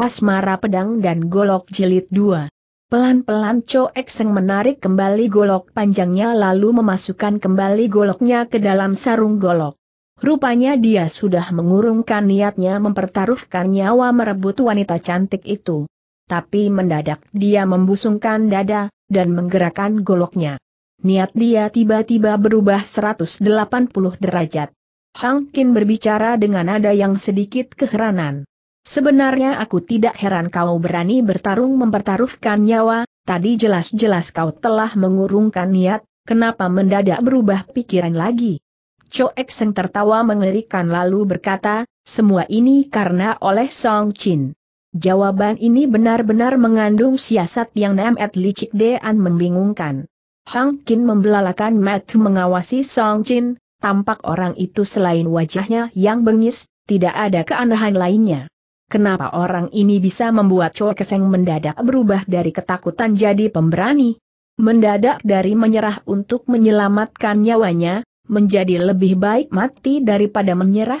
Asmara Pedang dan Golok Jilid 2. Pelan-pelan Cho Ekseng menarik kembali golok panjangnya lalu memasukkan kembali goloknya ke dalam sarung golok. Rupanya dia sudah mengurungkan niatnya mempertaruhkan nyawa merebut wanita cantik itu. Tapi mendadak dia membusungkan dada, dan menggerakkan goloknya. Niat dia tiba-tiba berubah 180 derajat. Hang Kin berbicara dengan nada yang sedikit keheranan. Sebenarnya aku tidak heran kau berani bertarung mempertaruhkan nyawa, tadi jelas-jelas kau telah mengurungkan niat, kenapa mendadak berubah pikiran lagi? Cho Seng tertawa mengerikan lalu berkata, semua ini karena oleh Song Chin. Jawaban ini benar-benar mengandung siasat yang nemet licik dan membingungkan. Hang Kin membelalakan matu mengawasi Song Chin, tampak orang itu selain wajahnya yang bengis, tidak ada keanehan lainnya. Kenapa orang ini bisa membuat Cho Keseng mendadak berubah dari ketakutan jadi pemberani? Mendadak dari menyerah untuk menyelamatkan nyawanya, menjadi lebih baik mati daripada menyerah?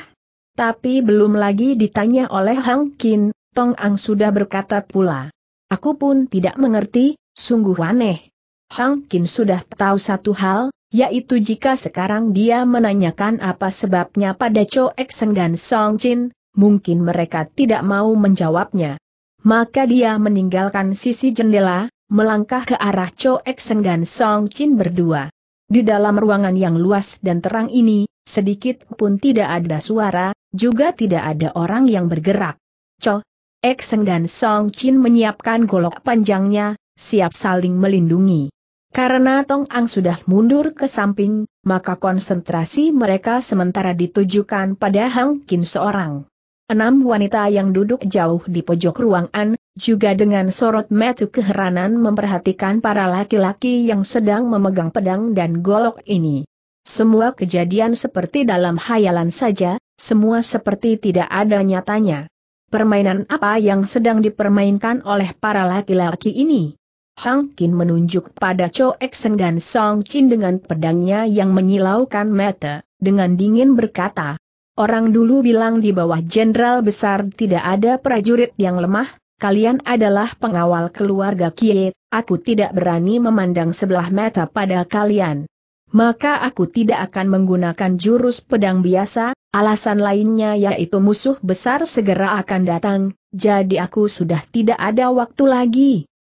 Tapi belum lagi ditanya oleh Hang Kin, Tong Ang sudah berkata pula. Aku pun tidak mengerti, sungguh aneh. Hang Kin sudah tahu satu hal, yaitu jika sekarang dia menanyakan apa sebabnya pada Cho Ekseng dan Song Chin, mungkin mereka tidak mau menjawabnya. Maka dia meninggalkan sisi jendela, melangkah ke arah Cho Ekseng dan Song Chin berdua. Di dalam ruangan yang luas dan terang ini, sedikit pun tidak ada suara, juga tidak ada orang yang bergerak. Cho Ekseng dan Song Chin menyiapkan golok panjangnya, siap saling melindungi. Karena Tong Ang sudah mundur ke samping, maka konsentrasi mereka sementara ditujukan pada Hang Kin seorang. Enam wanita yang duduk jauh di pojok ruangan, juga dengan sorot metu keheranan memperhatikan para laki-laki yang sedang memegang pedang dan golok ini. Semua kejadian seperti dalam hayalan saja, semua seperti tidak ada nyatanya. Permainan apa yang sedang dipermainkan oleh para laki-laki ini? Hang Kin menunjuk pada Cho Ekseng dan Song Chin dengan pedangnya yang menyilaukan mata, dengan dingin berkata, Orang dulu bilang di bawah jenderal besar tidak ada prajurit yang lemah, kalian adalah pengawal keluarga Kiet, aku tidak berani memandang sebelah mata pada kalian. Maka aku tidak akan menggunakan jurus pedang biasa, alasan lainnya yaitu musuh besar segera akan datang, jadi aku sudah tidak ada waktu lagi.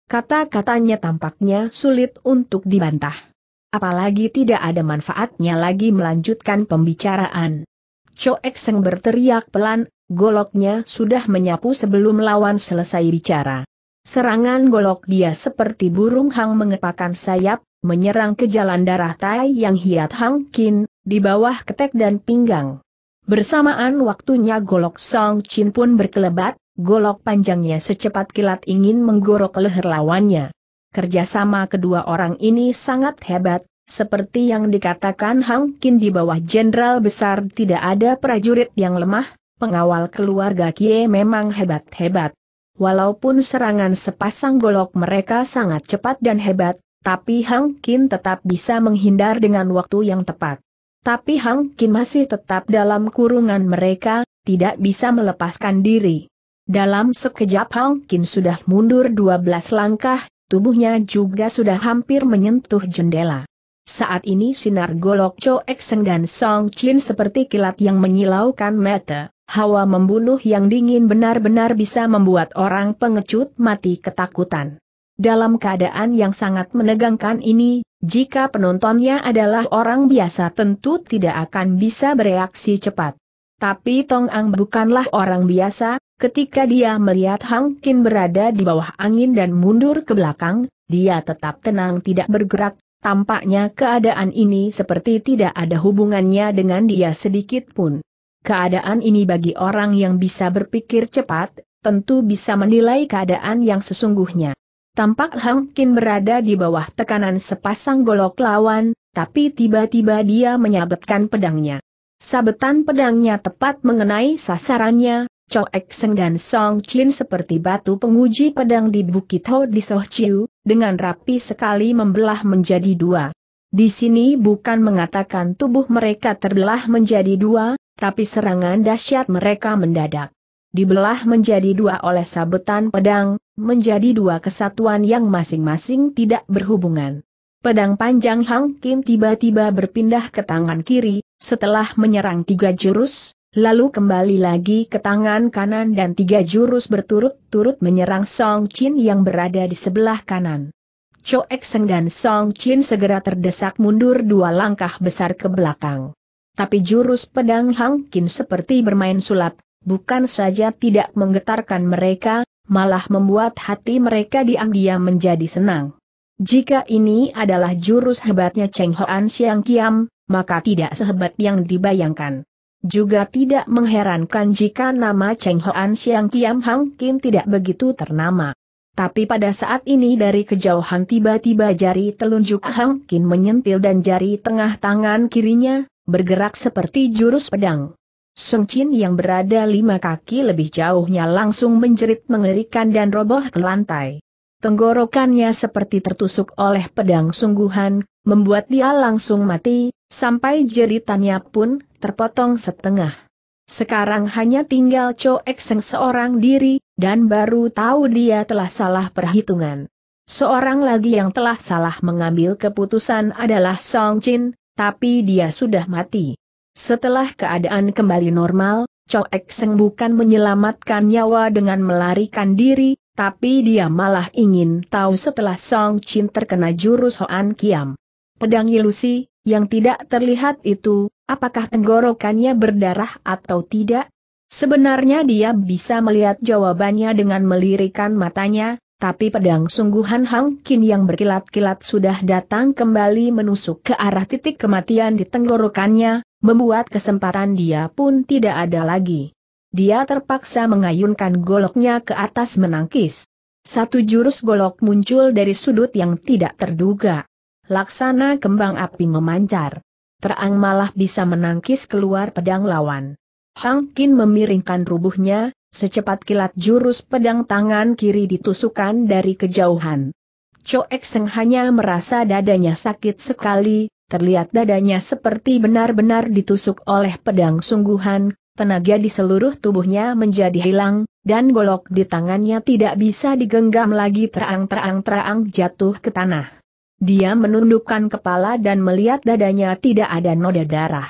Kata-katanya tampaknya sulit untuk dibantah. Apalagi tidak ada manfaatnya lagi melanjutkan pembicaraan. Cho Ekseng berteriak pelan, goloknya sudah menyapu sebelum lawan selesai bicara. Serangan golok dia seperti burung hang mengepakkan sayap, menyerang ke jalan darah Tai yang hiat Hang Kin, di bawah ketek dan pinggang. Bersamaan waktunya golok Song Chin pun berkelebat, golok panjangnya secepat kilat ingin menggorok leher lawannya. Kerjasama kedua orang ini sangat hebat, seperti yang dikatakan Hang Kin di bawah jenderal besar tidak ada prajurit yang lemah, pengawal keluarga Kie memang hebat-hebat. Walaupun serangan sepasang golok mereka sangat cepat dan hebat, tapi Hang Kin tetap bisa menghindar dengan waktu yang tepat. Tapi Hang Kin masih tetap dalam kurungan mereka, tidak bisa melepaskan diri. Dalam sekejap Hang Kin sudah mundur 12 langkah, tubuhnya juga sudah hampir menyentuh jendela. Saat ini sinar golok Cho Ekseng dan Song Chin seperti kilat yang menyilaukan mata. Hawa membunuh yang dingin benar-benar bisa membuat orang pengecut mati ketakutan. Dalam keadaan yang sangat menegangkan ini, jika penontonnya adalah orang biasa tentu tidak akan bisa bereaksi cepat. Tapi Tong Ang bukanlah orang biasa, ketika dia melihat Hang Kin berada di bawah angin dan mundur ke belakang, dia tetap tenang tidak bergerak, Tampaknya keadaan ini seperti tidak ada hubungannya dengan dia sedikit pun. Keadaan ini bagi orang yang bisa berpikir cepat, tentu bisa menilai keadaan yang sesungguhnya. Tampak Hang Kin berada di bawah tekanan sepasang golok lawan, tapi tiba-tiba dia menyabetkan pedangnya. Sabetan pedangnya tepat mengenai sasarannya, Cho Seng dan Song Chin seperti batu penguji pedang di Bukit Ho di Soh Chiu, dengan rapi sekali membelah menjadi dua. Di sini bukan mengatakan tubuh mereka terbelah menjadi dua, tapi serangan dahsyat mereka mendadak. Dibelah menjadi dua oleh sabetan pedang, menjadi dua kesatuan yang masing-masing tidak berhubungan. Pedang panjang Hang Kin tiba-tiba berpindah ke tangan kiri, setelah menyerang tiga jurus, lalu kembali lagi ke tangan kanan dan tiga jurus berturut-turut menyerang Song Chin yang berada di sebelah kanan. Cho Ekseng dan Song Chin segera terdesak mundur dua langkah besar ke belakang. Tapi jurus pedang Hang Kin seperti bermain sulap, bukan saja tidak menggetarkan mereka, malah membuat hati mereka diam-diam menjadi senang. Jika ini adalah jurus hebatnya Cheng Hoan Siang Kiam, maka tidak sehebat yang dibayangkan. Juga tidak mengherankan jika nama Cheng Hoan Siang Kiam Hang Kim tidak begitu ternama. Tapi pada saat ini dari kejauhan tiba-tiba jari telunjuk Hang Kim menyentil dan jari tengah tangan kirinya, bergerak seperti jurus pedang. Sung Chin yang berada lima kaki lebih jauhnya langsung menjerit mengerikan dan roboh ke lantai. Tenggorokannya seperti tertusuk oleh pedang sungguhan, membuat dia langsung mati, sampai jeritannya pun terpotong setengah. Sekarang hanya tinggal Cho Ekseng seorang diri, dan baru tahu dia telah salah perhitungan. Seorang lagi yang telah salah mengambil keputusan adalah Song Chin, tapi dia sudah mati. Setelah keadaan kembali normal, Cho Ekseng bukan menyelamatkan nyawa dengan melarikan diri, tapi dia malah ingin tahu setelah Song Chin terkena jurus Hoan Kiam. Pedang ilusi, yang tidak terlihat itu, apakah tenggorokannya berdarah atau tidak? Sebenarnya dia bisa melihat jawabannya dengan melirikan matanya, tapi pedang sungguhan Hang Kin yang berkilat-kilat sudah datang kembali menusuk ke arah titik kematian di tenggorokannya, membuat kesempatan dia pun tidak ada lagi. Dia terpaksa mengayunkan goloknya ke atas menangkis. Satu jurus golok muncul dari sudut yang tidak terduga laksana kembang api memancar. Terang malah bisa menangkis keluar pedang lawan. Hang Kin memiringkan rubuhnya, secepat kilat jurus pedang tangan kiri ditusukan dari kejauhan. Coek Seng hanya merasa dadanya sakit sekali, terlihat dadanya seperti benar-benar ditusuk oleh pedang sungguhan, tenaga di seluruh tubuhnya menjadi hilang, dan golok di tangannya tidak bisa digenggam lagi terang-terang-terang jatuh ke tanah. Dia menundukkan kepala dan melihat dadanya tidak ada noda darah.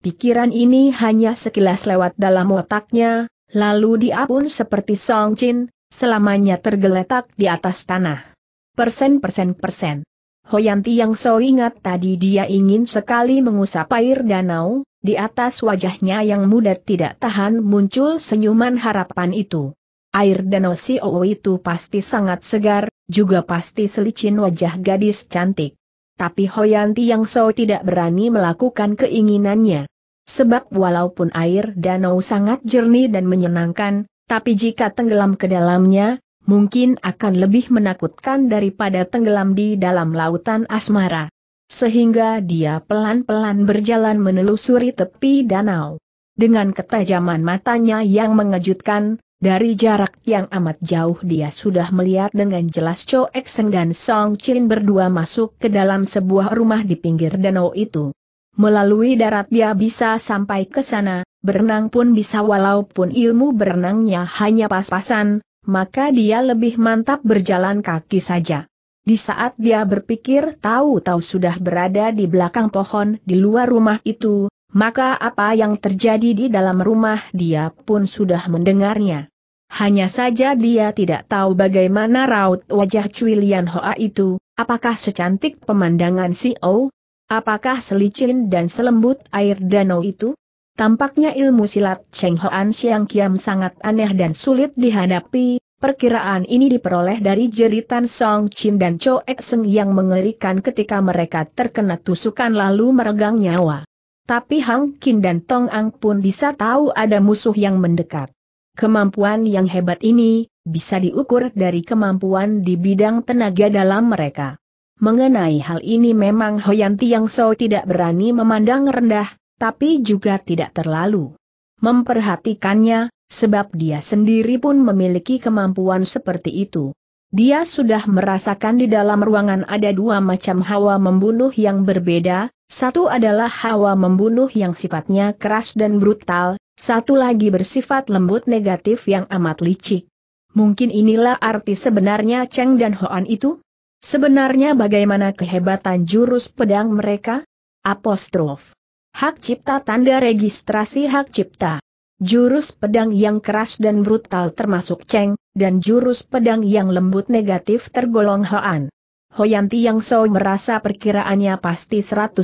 Pikiran ini hanya sekilas lewat dalam otaknya, lalu dia pun seperti Song Chin, selamanya tergeletak di atas tanah. Persen persen persen. Hoyanti yang so ingat tadi dia ingin sekali mengusap air danau, di atas wajahnya yang muda tidak tahan muncul senyuman harapan itu air danau si Owo itu pasti sangat segar, juga pasti selicin wajah gadis cantik. Tapi Hoyanti yang so tidak berani melakukan keinginannya. Sebab walaupun air danau sangat jernih dan menyenangkan, tapi jika tenggelam ke dalamnya, mungkin akan lebih menakutkan daripada tenggelam di dalam lautan asmara. Sehingga dia pelan-pelan berjalan menelusuri tepi danau. Dengan ketajaman matanya yang mengejutkan, dari jarak yang amat jauh dia sudah melihat dengan jelas Cho Ekseng dan Song Chin berdua masuk ke dalam sebuah rumah di pinggir danau itu. Melalui darat dia bisa sampai ke sana, berenang pun bisa walaupun ilmu berenangnya hanya pas-pasan, maka dia lebih mantap berjalan kaki saja. Di saat dia berpikir tahu-tahu sudah berada di belakang pohon di luar rumah itu, maka apa yang terjadi di dalam rumah dia pun sudah mendengarnya. Hanya saja dia tidak tahu bagaimana raut wajah Cui Lian Hoa itu, apakah secantik pemandangan si O? Apakah selicin dan selembut air danau itu? Tampaknya ilmu silat Cheng Hoan Siang Kiam sangat aneh dan sulit dihadapi, perkiraan ini diperoleh dari jeritan Song Chin dan Cho Ek Seng yang mengerikan ketika mereka terkena tusukan lalu meregang nyawa. Tapi Hang Kin dan Tong Ang pun bisa tahu ada musuh yang mendekat. Kemampuan yang hebat ini, bisa diukur dari kemampuan di bidang tenaga dalam mereka. Mengenai hal ini memang Hoyan Tiang So tidak berani memandang rendah, tapi juga tidak terlalu memperhatikannya, sebab dia sendiri pun memiliki kemampuan seperti itu. Dia sudah merasakan di dalam ruangan ada dua macam hawa membunuh yang berbeda, satu adalah hawa membunuh yang sifatnya keras dan brutal, satu lagi bersifat lembut negatif yang amat licik. Mungkin inilah arti sebenarnya Cheng dan Hoan itu? Sebenarnya bagaimana kehebatan jurus pedang mereka? Apostrof. Hak cipta tanda registrasi hak cipta. Jurus pedang yang keras dan brutal termasuk Cheng, dan jurus pedang yang lembut negatif tergolong Hoan. Hoyanti Yang So merasa perkiraannya pasti 100%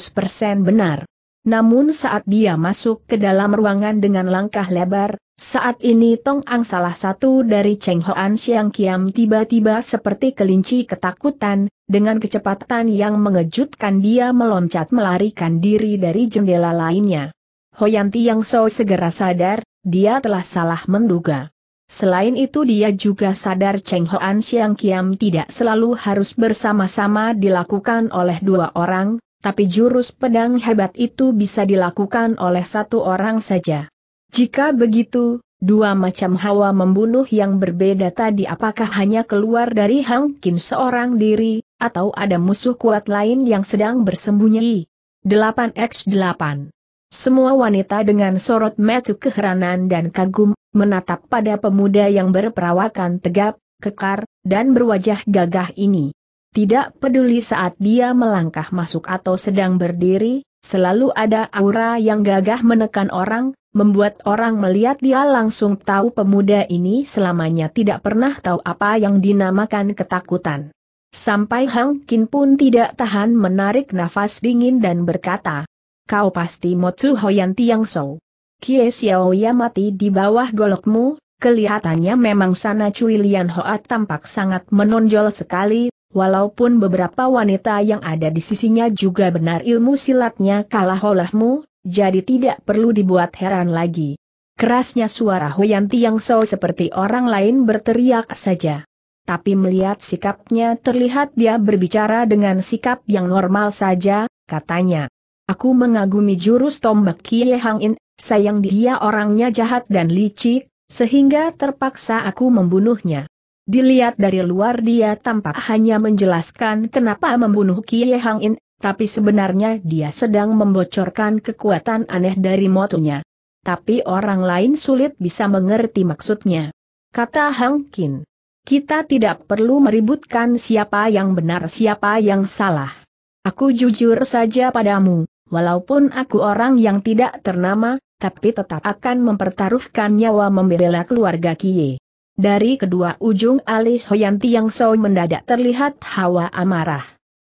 benar. Namun saat dia masuk ke dalam ruangan dengan langkah lebar, saat ini Tong Ang salah satu dari Cheng Hoan Siang Kiam tiba-tiba seperti kelinci ketakutan, dengan kecepatan yang mengejutkan dia meloncat melarikan diri dari jendela lainnya. Hoyanti Yang So segera sadar, dia telah salah menduga. Selain itu dia juga sadar Cheng Hoan Xiang Kiam tidak selalu harus bersama-sama dilakukan oleh dua orang, tapi jurus pedang hebat itu bisa dilakukan oleh satu orang saja. Jika begitu, dua macam hawa membunuh yang berbeda tadi apakah hanya keluar dari Hang Kin seorang diri, atau ada musuh kuat lain yang sedang bersembunyi? 8x8 semua wanita dengan sorot mata keheranan dan kagum, menatap pada pemuda yang berperawakan tegap, kekar, dan berwajah gagah ini. Tidak peduli saat dia melangkah masuk atau sedang berdiri, selalu ada aura yang gagah menekan orang, membuat orang melihat dia langsung tahu pemuda ini selamanya tidak pernah tahu apa yang dinamakan ketakutan. Sampai Hang Kin pun tidak tahan menarik nafas dingin dan berkata, kau pasti Motsu Hoyan Tiang Sou. Kie Xiao Ya mati di bawah golokmu, kelihatannya memang sana Cui Lian Hoat tampak sangat menonjol sekali, walaupun beberapa wanita yang ada di sisinya juga benar ilmu silatnya kalah olehmu, jadi tidak perlu dibuat heran lagi. Kerasnya suara Hoyan yang so seperti orang lain berteriak saja. Tapi melihat sikapnya terlihat dia berbicara dengan sikap yang normal saja, katanya. Aku mengagumi jurus tombak Kie Hang In, sayang dia orangnya jahat dan licik, sehingga terpaksa aku membunuhnya. Dilihat dari luar dia tampak hanya menjelaskan kenapa membunuh Kie Hang In, tapi sebenarnya dia sedang membocorkan kekuatan aneh dari motonya. Tapi orang lain sulit bisa mengerti maksudnya. Kata Hang Kin. Kita tidak perlu meributkan siapa yang benar siapa yang salah. Aku jujur saja padamu, Walaupun aku orang yang tidak ternama, tapi tetap akan mempertaruhkan nyawa membela keluarga Kie. Dari kedua ujung alis Hoyanti yang Soi mendadak terlihat hawa amarah.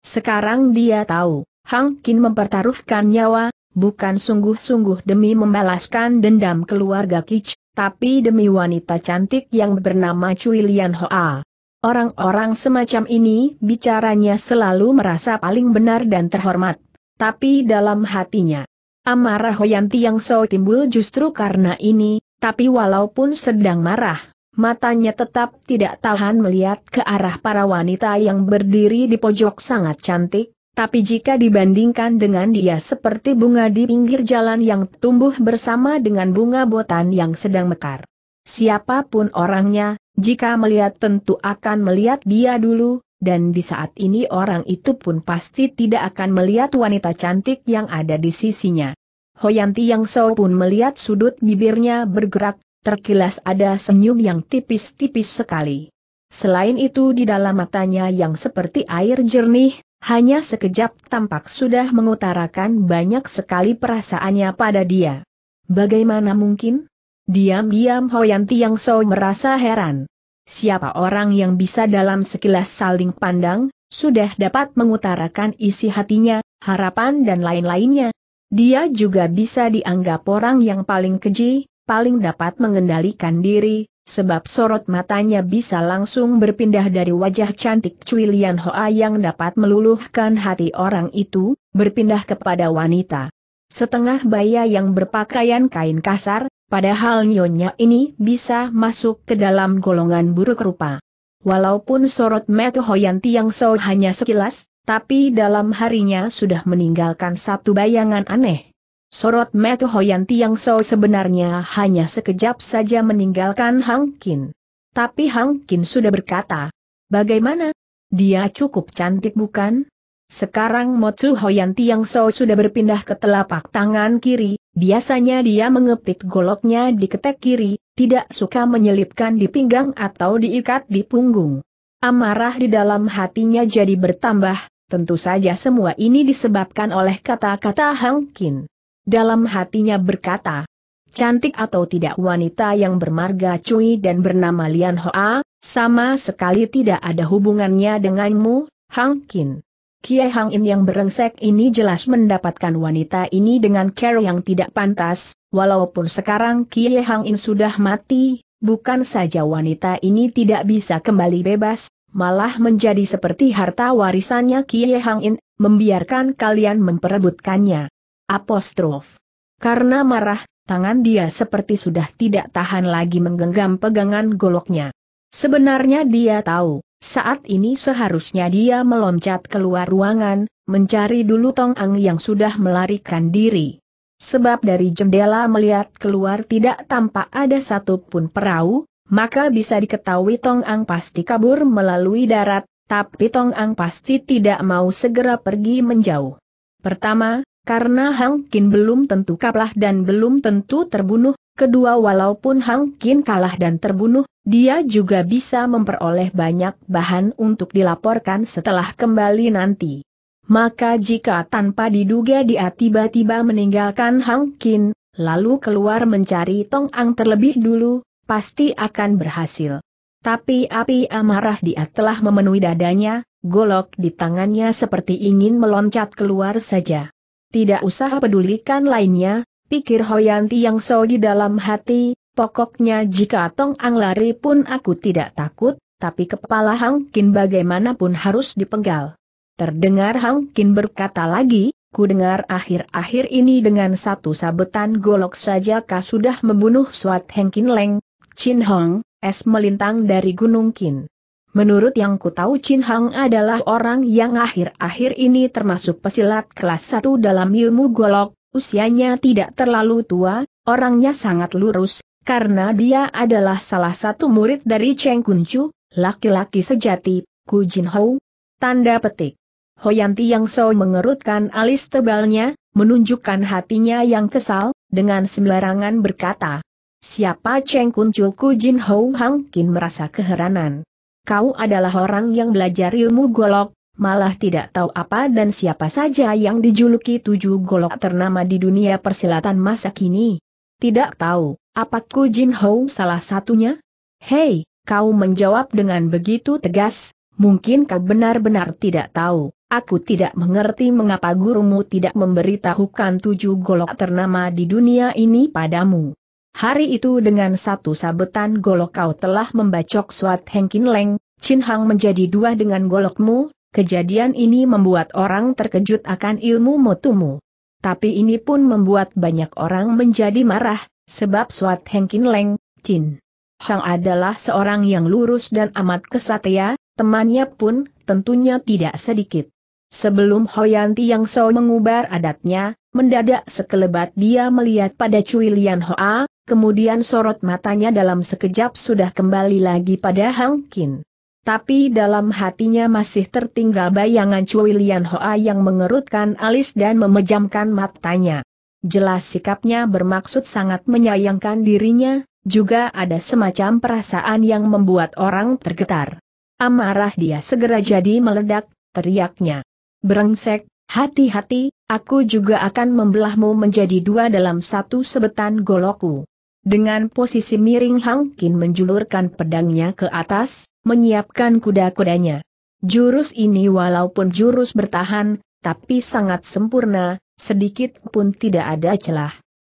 Sekarang dia tahu, Hang Kin mempertaruhkan nyawa, bukan sungguh-sungguh demi membalaskan dendam keluarga Kich, tapi demi wanita cantik yang bernama Cui Lian Hoa. Orang-orang semacam ini bicaranya selalu merasa paling benar dan terhormat tapi dalam hatinya. Amarah Hoyanti yang So timbul justru karena ini, tapi walaupun sedang marah, matanya tetap tidak tahan melihat ke arah para wanita yang berdiri di pojok sangat cantik, tapi jika dibandingkan dengan dia seperti bunga di pinggir jalan yang tumbuh bersama dengan bunga botan yang sedang mekar. Siapapun orangnya, jika melihat tentu akan melihat dia dulu, dan di saat ini orang itu pun pasti tidak akan melihat wanita cantik yang ada di sisinya. Hoyanti Yang So pun melihat sudut bibirnya bergerak, terkilas ada senyum yang tipis-tipis sekali. Selain itu di dalam matanya yang seperti air jernih, hanya sekejap tampak sudah mengutarakan banyak sekali perasaannya pada dia. Bagaimana mungkin? Diam-diam Hoyanti Yang So merasa heran siapa orang yang bisa dalam sekilas saling pandang, sudah dapat mengutarakan isi hatinya, harapan dan lain-lainnya. Dia juga bisa dianggap orang yang paling keji, paling dapat mengendalikan diri, sebab sorot matanya bisa langsung berpindah dari wajah cantik Cui Lian Hoa yang dapat meluluhkan hati orang itu, berpindah kepada wanita. Setengah baya yang berpakaian kain kasar, Padahal nyonya ini bisa masuk ke dalam golongan buruk rupa. Walaupun sorot Metu Hoyanti yang so hanya sekilas, tapi dalam harinya sudah meninggalkan satu bayangan aneh. Sorot Metu Hoyanti yang so sebenarnya hanya sekejap saja meninggalkan Hang Kin. Tapi Hang Kin sudah berkata, bagaimana? Dia cukup cantik bukan? Sekarang Motsu Hoyan Tiang So sudah berpindah ke telapak tangan kiri, biasanya dia mengepit goloknya di ketek kiri, tidak suka menyelipkan di pinggang atau diikat di punggung. Amarah di dalam hatinya jadi bertambah, tentu saja semua ini disebabkan oleh kata-kata Hang Kin. Dalam hatinya berkata, cantik atau tidak wanita yang bermarga cuy dan bernama Lian Hoa, sama sekali tidak ada hubungannya denganmu, Hang Kin. Kiai Hang In yang berengsek ini jelas mendapatkan wanita ini dengan care yang tidak pantas, walaupun sekarang Kiai Hang In sudah mati, bukan saja wanita ini tidak bisa kembali bebas, malah menjadi seperti harta warisannya Kiai Hang In, membiarkan kalian memperebutkannya. Apostrof. Karena marah, tangan dia seperti sudah tidak tahan lagi menggenggam pegangan goloknya. Sebenarnya dia tahu, saat ini seharusnya dia meloncat keluar ruangan, mencari dulu Tong Ang yang sudah melarikan diri. Sebab dari jendela melihat keluar tidak tampak ada satupun perahu, maka bisa diketahui Tong Ang pasti kabur melalui darat, tapi Tong Ang pasti tidak mau segera pergi menjauh. Pertama, karena Hang Kin belum tentu kalah dan belum tentu terbunuh, kedua walaupun Hang Kin kalah dan terbunuh, dia juga bisa memperoleh banyak bahan untuk dilaporkan setelah kembali nanti. Maka jika tanpa diduga dia tiba-tiba meninggalkan Hang Kin, lalu keluar mencari Tong Ang terlebih dulu, pasti akan berhasil. Tapi api amarah dia telah memenuhi dadanya, golok di tangannya seperti ingin meloncat keluar saja. Tidak usah pedulikan lainnya, pikir Hoyanti yang so di dalam hati, Pokoknya jika Tong Ang lari pun aku tidak takut, tapi kepala Hang Kin bagaimanapun harus dipenggal. Terdengar Hang Kin berkata lagi, ku dengar akhir-akhir ini dengan satu sabetan golok saja kah sudah membunuh Suat Heng Kin Leng, Chin Hong, es melintang dari Gunung Kin. Menurut yang ku tahu Chin Hong adalah orang yang akhir-akhir ini termasuk pesilat kelas 1 dalam ilmu golok, usianya tidak terlalu tua, orangnya sangat lurus, karena dia adalah salah satu murid dari Cheng Kuncu, laki-laki sejati, Ku Jin Hou. Tanda petik. Hoyanti Yang So mengerutkan alis tebalnya, menunjukkan hatinya yang kesal, dengan sembarangan berkata. Siapa Cheng Kuncu Ku Jin Hou Hang Kin merasa keheranan. Kau adalah orang yang belajar ilmu golok, malah tidak tahu apa dan siapa saja yang dijuluki tujuh golok ternama di dunia persilatan masa kini. Tidak tahu. Apakah Jin Hou salah satunya? Hei, kau menjawab dengan begitu tegas, mungkin kau benar-benar tidak tahu. Aku tidak mengerti mengapa gurumu tidak memberitahukan tujuh golok ternama di dunia ini padamu. Hari itu dengan satu sabetan golok kau telah membacok Suat Hengkin Leng, Chin Hang menjadi dua dengan golokmu, kejadian ini membuat orang terkejut akan ilmu motumu. Tapi ini pun membuat banyak orang menjadi marah, Sebab Suat Hengkin Leng, Chin. Hang adalah seorang yang lurus dan amat kesatria, temannya pun tentunya tidak sedikit. Sebelum Hoyanti yang so mengubar adatnya, mendadak sekelebat dia melihat pada Cui Lian Hoa, kemudian sorot matanya dalam sekejap sudah kembali lagi pada Hang Kin. Tapi dalam hatinya masih tertinggal bayangan Cui Lian Hoa yang mengerutkan alis dan memejamkan matanya. Jelas sikapnya bermaksud sangat menyayangkan dirinya, juga ada semacam perasaan yang membuat orang tergetar. Amarah dia segera jadi meledak, teriaknya. Berengsek, hati-hati, aku juga akan membelahmu menjadi dua dalam satu sebetan goloku. Dengan posisi miring Hang Kin menjulurkan pedangnya ke atas, menyiapkan kuda-kudanya. Jurus ini walaupun jurus bertahan, tapi sangat sempurna, Sedikit pun tidak ada celah.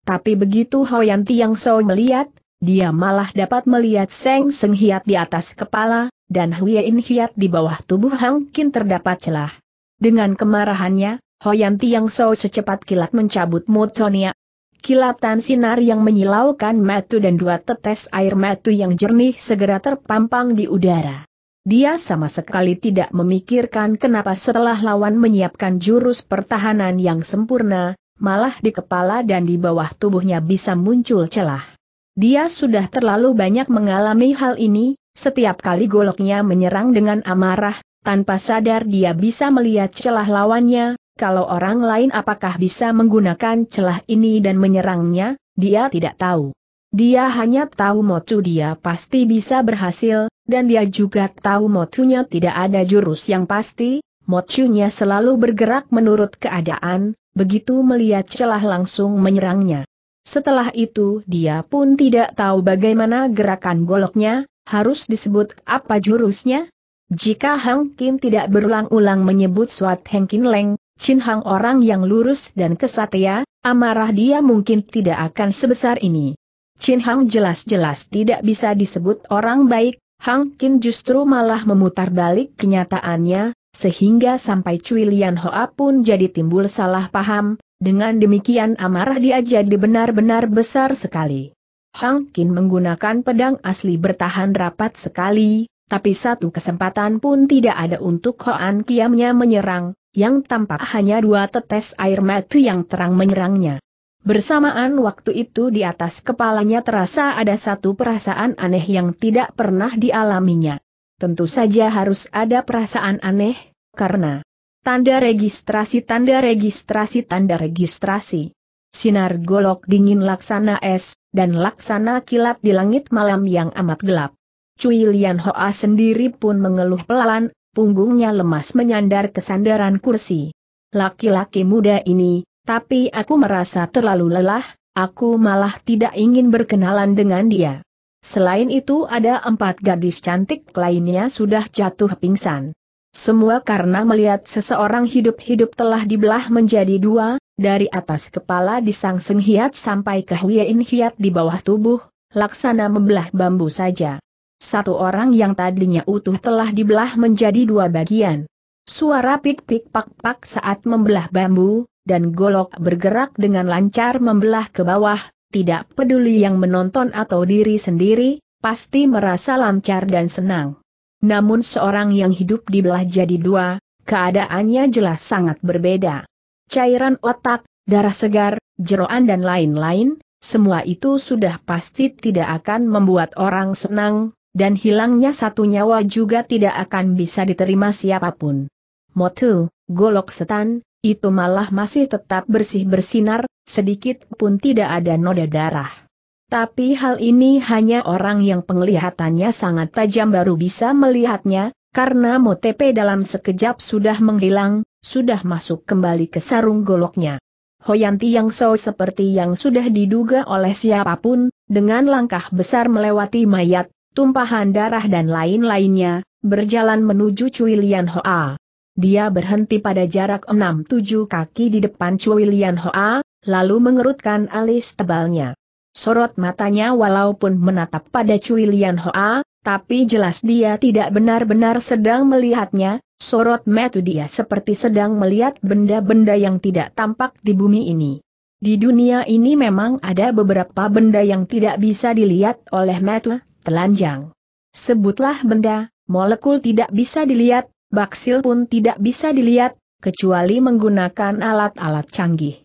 Tapi begitu Hoyan Tiang So melihat, dia malah dapat melihat Seng Seng Hiat di atas kepala, dan Huyain Hiat di bawah tubuh Hang Kin terdapat celah. Dengan kemarahannya, Hoyan Tiang So secepat kilat mencabut motonia. Kilatan sinar yang menyilaukan matu dan dua tetes air matu yang jernih segera terpampang di udara. Dia sama sekali tidak memikirkan kenapa setelah lawan menyiapkan jurus pertahanan yang sempurna, malah di kepala dan di bawah tubuhnya bisa muncul celah. Dia sudah terlalu banyak mengalami hal ini, setiap kali goloknya menyerang dengan amarah, tanpa sadar dia bisa melihat celah lawannya, kalau orang lain apakah bisa menggunakan celah ini dan menyerangnya, dia tidak tahu. Dia hanya tahu Mocu dia pasti bisa berhasil, dan dia juga tahu motunya tidak ada jurus yang pasti, motunya selalu bergerak menurut keadaan, begitu melihat celah langsung menyerangnya. Setelah itu dia pun tidak tahu bagaimana gerakan goloknya, harus disebut apa jurusnya? Jika Hang Kin tidak berulang-ulang menyebut Swat Hang Kin Leng, Chin Hang orang yang lurus dan kesatria, amarah dia mungkin tidak akan sebesar ini. Chin Hang jelas-jelas tidak bisa disebut orang baik, Hang Kin justru malah memutar balik kenyataannya, sehingga sampai Cui Lian Hoa pun jadi timbul salah paham, dengan demikian amarah dia jadi benar-benar besar sekali. Hang Kin menggunakan pedang asli bertahan rapat sekali, tapi satu kesempatan pun tidak ada untuk Hoan Kiamnya menyerang, yang tampak hanya dua tetes air mata yang terang menyerangnya. Bersamaan waktu itu di atas kepalanya terasa ada satu perasaan aneh yang tidak pernah dialaminya. Tentu saja harus ada perasaan aneh, karena tanda registrasi tanda registrasi tanda registrasi. Sinar golok dingin laksana es, dan laksana kilat di langit malam yang amat gelap. Cui Lian Hoa sendiri pun mengeluh pelan, punggungnya lemas menyandar kesandaran kursi. Laki-laki muda ini, tapi aku merasa terlalu lelah, aku malah tidak ingin berkenalan dengan dia. Selain itu ada empat gadis cantik lainnya sudah jatuh pingsan. Semua karena melihat seseorang hidup-hidup telah dibelah menjadi dua, dari atas kepala di Sang Seng Hiat sampai ke huyain Hiat di bawah tubuh, laksana membelah bambu saja. Satu orang yang tadinya utuh telah dibelah menjadi dua bagian. Suara pik-pik pak-pak saat membelah bambu, dan golok bergerak dengan lancar membelah ke bawah, tidak peduli yang menonton atau diri sendiri, pasti merasa lancar dan senang. Namun seorang yang hidup dibelah jadi dua, keadaannya jelas sangat berbeda. Cairan otak, darah segar, jeroan dan lain-lain, semua itu sudah pasti tidak akan membuat orang senang, dan hilangnya satu nyawa juga tidak akan bisa diterima siapapun. Motu, golok setan, itu malah masih tetap bersih bersinar, sedikit pun tidak ada noda darah. Tapi hal ini hanya orang yang penglihatannya sangat tajam baru bisa melihatnya, karena Motepe dalam sekejap sudah menghilang, sudah masuk kembali ke sarung goloknya. Hoyanti yang so seperti yang sudah diduga oleh siapapun, dengan langkah besar melewati mayat, tumpahan darah dan lain-lainnya, berjalan menuju Cui Lian Hoa. Dia berhenti pada jarak 6-7 kaki di depan Cui Lian Hoa, lalu mengerutkan alis tebalnya. Sorot matanya walaupun menatap pada Cui Lian Hoa, tapi jelas dia tidak benar-benar sedang melihatnya, sorot metu dia seperti sedang melihat benda-benda yang tidak tampak di bumi ini. Di dunia ini memang ada beberapa benda yang tidak bisa dilihat oleh metu, telanjang. Sebutlah benda, molekul tidak bisa dilihat, baksil pun tidak bisa dilihat, kecuali menggunakan alat-alat canggih.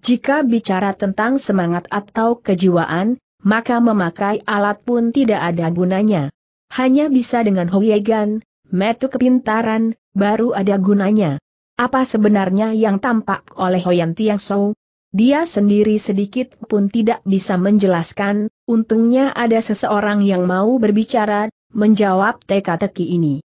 Jika bicara tentang semangat atau kejiwaan, maka memakai alat pun tidak ada gunanya. Hanya bisa dengan hoyegan, metu kepintaran, baru ada gunanya. Apa sebenarnya yang tampak oleh Hoyan Tiangso? Dia sendiri sedikit pun tidak bisa menjelaskan, untungnya ada seseorang yang mau berbicara, menjawab teka-teki ini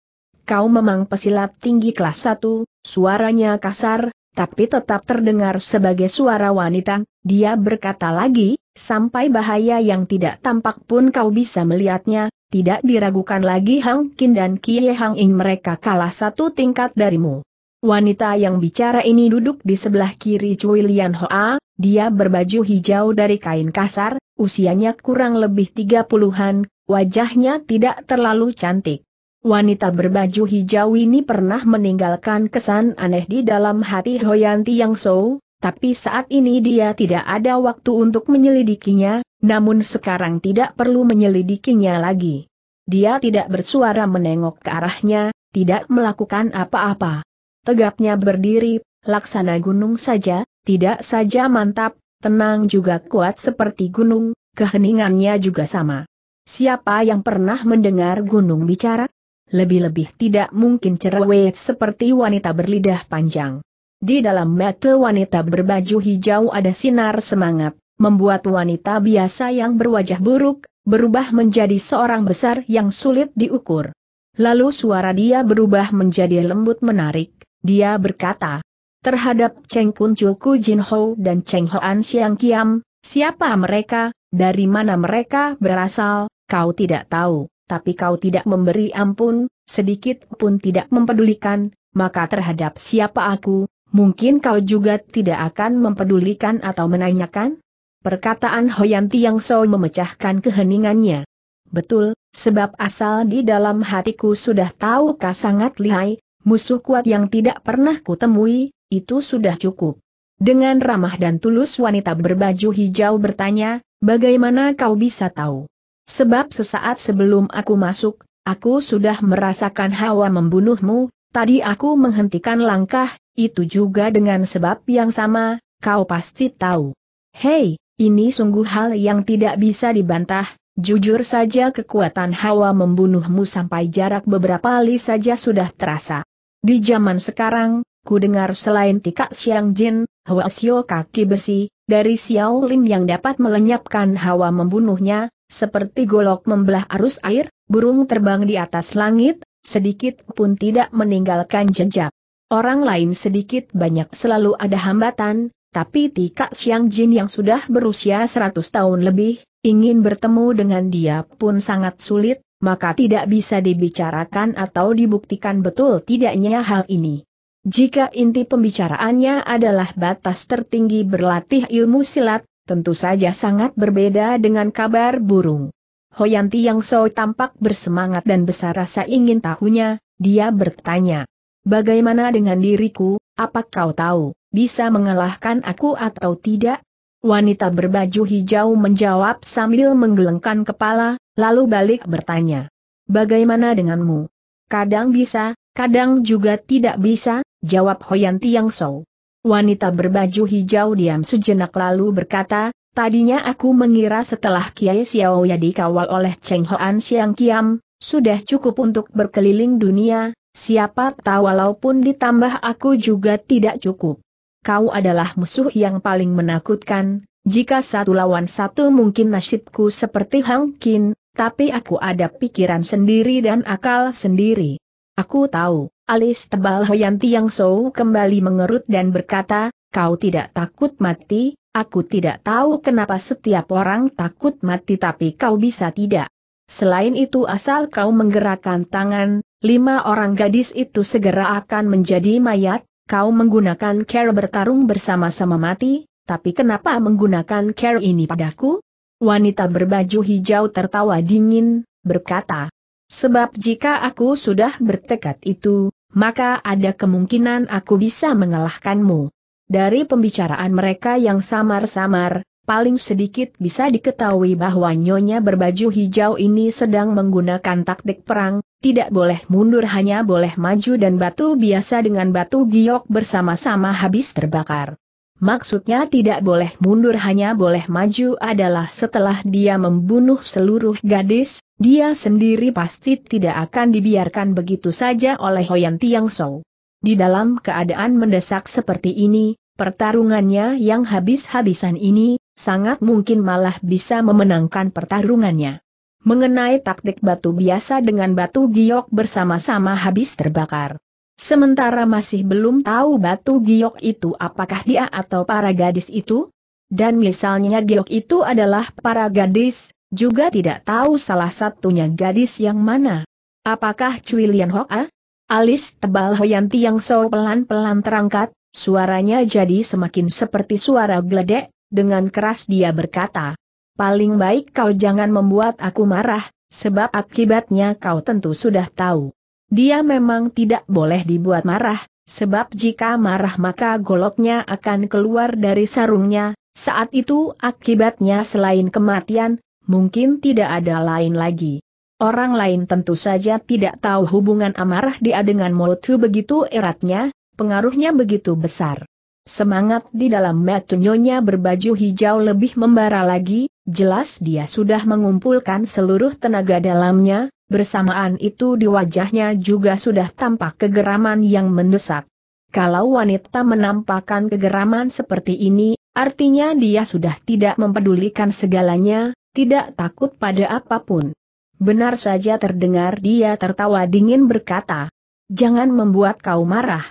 kau memang pesilat tinggi kelas satu. suaranya kasar, tapi tetap terdengar sebagai suara wanita, dia berkata lagi, sampai bahaya yang tidak tampak pun kau bisa melihatnya, tidak diragukan lagi Hang Kin dan Kie Hang In mereka kalah satu tingkat darimu. Wanita yang bicara ini duduk di sebelah kiri Cui Lian Hoa, dia berbaju hijau dari kain kasar, usianya kurang lebih tiga puluhan, wajahnya tidak terlalu cantik. Wanita berbaju hijau ini pernah meninggalkan kesan aneh di dalam hati Hoyanti Yang So, tapi saat ini dia tidak ada waktu untuk menyelidikinya, namun sekarang tidak perlu menyelidikinya lagi. Dia tidak bersuara menengok ke arahnya, tidak melakukan apa-apa. Tegapnya berdiri, laksana gunung saja, tidak saja mantap, tenang juga kuat seperti gunung, keheningannya juga sama. Siapa yang pernah mendengar gunung bicara? lebih-lebih tidak mungkin cerewet seperti wanita berlidah panjang. Di dalam mata wanita berbaju hijau ada sinar semangat, membuat wanita biasa yang berwajah buruk, berubah menjadi seorang besar yang sulit diukur. Lalu suara dia berubah menjadi lembut menarik, dia berkata, Terhadap Cheng Kun Ku Jin Ho dan Cheng Hoan Xiang Kiam, siapa mereka, dari mana mereka berasal, kau tidak tahu tapi kau tidak memberi ampun, sedikit pun tidak mempedulikan, maka terhadap siapa aku, mungkin kau juga tidak akan mempedulikan atau menanyakan? Perkataan Hoyanti yang so memecahkan keheningannya. Betul, sebab asal di dalam hatiku sudah tahu kau sangat lihai, musuh kuat yang tidak pernah kutemui, itu sudah cukup. Dengan ramah dan tulus wanita berbaju hijau bertanya, bagaimana kau bisa tahu? Sebab sesaat sebelum aku masuk, aku sudah merasakan hawa membunuhmu, tadi aku menghentikan langkah, itu juga dengan sebab yang sama, kau pasti tahu. Hei, ini sungguh hal yang tidak bisa dibantah, jujur saja kekuatan hawa membunuhmu sampai jarak beberapa kali saja sudah terasa. Di zaman sekarang, ku dengar selain tikak siang jin, Hwa Sio kaki besi, dari Xiao Lin yang dapat melenyapkan hawa membunuhnya, seperti golok membelah arus air, burung terbang di atas langit, sedikit pun tidak meninggalkan jejak. Orang lain sedikit banyak selalu ada hambatan, tapi Tika Siang Jin yang sudah berusia 100 tahun lebih, ingin bertemu dengan dia pun sangat sulit, maka tidak bisa dibicarakan atau dibuktikan betul tidaknya hal ini. Jika inti pembicaraannya adalah batas tertinggi berlatih ilmu silat, tentu saja sangat berbeda dengan kabar burung. Hoyanti yang so tampak bersemangat dan besar rasa ingin tahunya, dia bertanya. Bagaimana dengan diriku, apa kau tahu, bisa mengalahkan aku atau tidak? Wanita berbaju hijau menjawab sambil menggelengkan kepala, lalu balik bertanya. Bagaimana denganmu? Kadang bisa, kadang juga tidak bisa, jawab Hoyanti yang so. Wanita berbaju hijau diam sejenak lalu berkata, tadinya aku mengira setelah Kiai Xiao Ya dikawal oleh Cheng Hoan Xiang Kiam, sudah cukup untuk berkeliling dunia, siapa tahu walaupun ditambah aku juga tidak cukup. Kau adalah musuh yang paling menakutkan, jika satu lawan satu mungkin nasibku seperti Hang Kin, tapi aku ada pikiran sendiri dan akal sendiri. Aku tahu, Alis tebal Hoyanti Yang Sou kembali mengerut dan berkata, kau tidak takut mati, aku tidak tahu kenapa setiap orang takut mati tapi kau bisa tidak. Selain itu asal kau menggerakkan tangan, lima orang gadis itu segera akan menjadi mayat, kau menggunakan care bertarung bersama-sama mati, tapi kenapa menggunakan care ini padaku? Wanita berbaju hijau tertawa dingin, berkata, Sebab jika aku sudah bertekad itu, maka ada kemungkinan aku bisa mengalahkanmu. Dari pembicaraan mereka yang samar-samar, paling sedikit bisa diketahui bahwa Nyonya berbaju hijau ini sedang menggunakan taktik perang, tidak boleh mundur hanya boleh maju dan batu biasa dengan batu giok bersama-sama habis terbakar. Maksudnya tidak boleh mundur hanya boleh maju adalah setelah dia membunuh seluruh gadis, dia sendiri pasti tidak akan dibiarkan begitu saja oleh Hoyan Tiang Sou. Di dalam keadaan mendesak seperti ini, pertarungannya yang habis-habisan ini, sangat mungkin malah bisa memenangkan pertarungannya. Mengenai taktik batu biasa dengan batu giok bersama-sama habis terbakar. Sementara masih belum tahu batu giok itu apakah dia atau para gadis itu? Dan misalnya giok itu adalah para gadis, juga tidak tahu salah satunya gadis yang mana. Apakah Cui Lian Hoa? Ah? Alis tebal Hoyanti yang so pelan-pelan terangkat, suaranya jadi semakin seperti suara gledek. dengan keras dia berkata. Paling baik kau jangan membuat aku marah, sebab akibatnya kau tentu sudah tahu. Dia memang tidak boleh dibuat marah, sebab jika marah maka goloknya akan keluar dari sarungnya, saat itu akibatnya selain kematian, mungkin tidak ada lain lagi. Orang lain tentu saja tidak tahu hubungan amarah dia dengan Molotu begitu eratnya, pengaruhnya begitu besar. Semangat di dalam metunyonya berbaju hijau lebih membara lagi, jelas dia sudah mengumpulkan seluruh tenaga dalamnya, bersamaan itu di wajahnya juga sudah tampak kegeraman yang mendesak. Kalau wanita menampakkan kegeraman seperti ini, artinya dia sudah tidak mempedulikan segalanya, tidak takut pada apapun. Benar saja terdengar dia tertawa dingin berkata. Jangan membuat kau marah.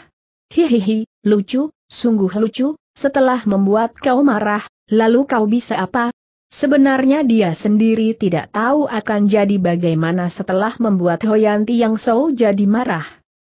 Hihihi, lucu, sungguh lucu, setelah membuat kau marah, lalu kau bisa apa? Sebenarnya dia sendiri tidak tahu akan jadi bagaimana setelah membuat Hoyanti yang so jadi marah.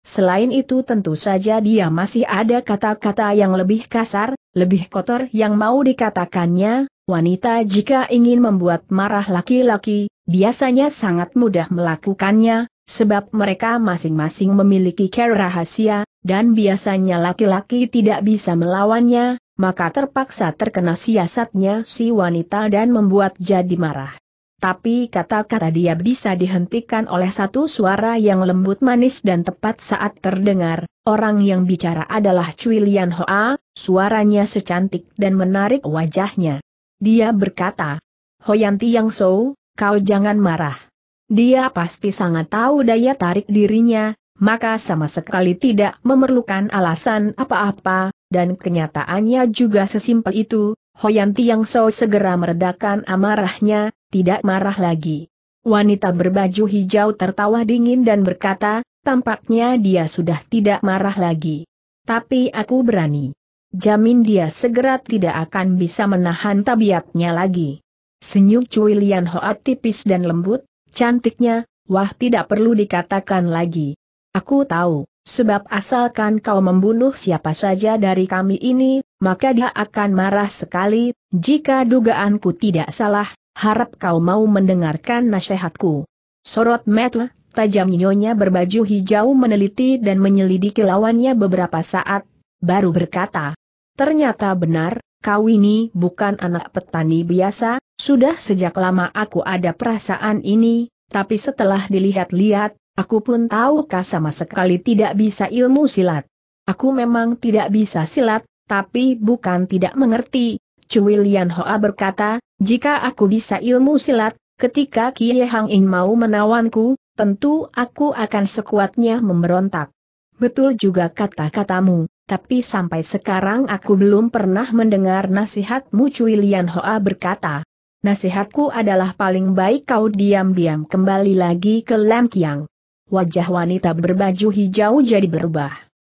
Selain itu tentu saja dia masih ada kata-kata yang lebih kasar, lebih kotor yang mau dikatakannya, Wanita jika ingin membuat marah laki-laki, biasanya sangat mudah melakukannya, sebab mereka masing-masing memiliki care rahasia, dan biasanya laki-laki tidak bisa melawannya, maka terpaksa terkena siasatnya si wanita dan membuat jadi marah. Tapi kata-kata dia bisa dihentikan oleh satu suara yang lembut manis dan tepat saat terdengar. Orang yang bicara adalah Cui Lian Hoa, suaranya secantik dan menarik wajahnya. Dia berkata, Hoyanti Yang So, kau jangan marah. Dia pasti sangat tahu daya tarik dirinya, maka sama sekali tidak memerlukan alasan apa-apa, dan kenyataannya juga sesimpel itu, Hoyanti Yang So segera meredakan amarahnya, tidak marah lagi. Wanita berbaju hijau tertawa dingin dan berkata, tampaknya dia sudah tidak marah lagi. Tapi aku berani jamin dia segera tidak akan bisa menahan tabiatnya lagi. Senyum Cui Lian Hoa tipis dan lembut, cantiknya, wah tidak perlu dikatakan lagi. Aku tahu, sebab asalkan kau membunuh siapa saja dari kami ini, maka dia akan marah sekali, jika dugaanku tidak salah, harap kau mau mendengarkan nasihatku. Sorot metle, tajam nyonya berbaju hijau meneliti dan menyelidiki lawannya beberapa saat, baru berkata, Ternyata benar, kau ini bukan anak petani biasa, sudah sejak lama aku ada perasaan ini, tapi setelah dilihat-lihat, aku pun tahu kau sama sekali tidak bisa ilmu silat. Aku memang tidak bisa silat, tapi bukan tidak mengerti. Cui Lian Hoa berkata, jika aku bisa ilmu silat, ketika Kie Hang In mau menawanku, tentu aku akan sekuatnya memberontak. Betul juga kata-katamu tapi sampai sekarang aku belum pernah mendengar nasihatmu Cui Lian Hoa berkata. Nasihatku adalah paling baik kau diam-diam kembali lagi ke Lam Kiang. Wajah wanita berbaju hijau jadi berubah.